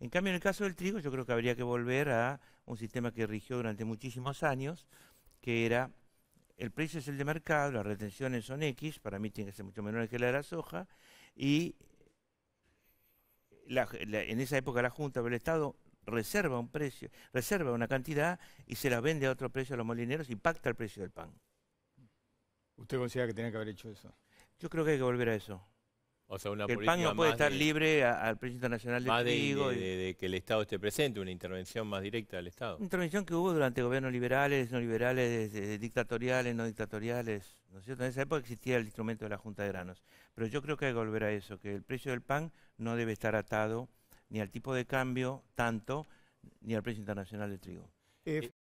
En cambio, en el caso del trigo, yo creo que habría que volver a un sistema que rigió durante muchísimos años, que era el precio es el de mercado, las retenciones son X, para mí tiene que ser mucho menor que la de la soja, y en esa época la Junta del Estado reserva un precio, reserva una cantidad y se la vende a otro precio a los molineros y pacta el precio del pan. ¿Usted considera que tenía que haber hecho eso? Yo creo que hay que volver a eso. O sea, una el PAN no puede estar libre al precio internacional del trigo. De, de, que el Estado esté presente, una intervención más directa del Estado. Una intervención que hubo durante gobiernos liberales, no liberales, dictatoriales, no dictatoriales. ¿no cierto? En esa época existía el instrumento de la Junta de Granos. Pero yo creo que hay que volver a eso, que el precio del PAN no debe estar atado ni al tipo de cambio tanto, ni al precio internacional del trigo. Eh, eh,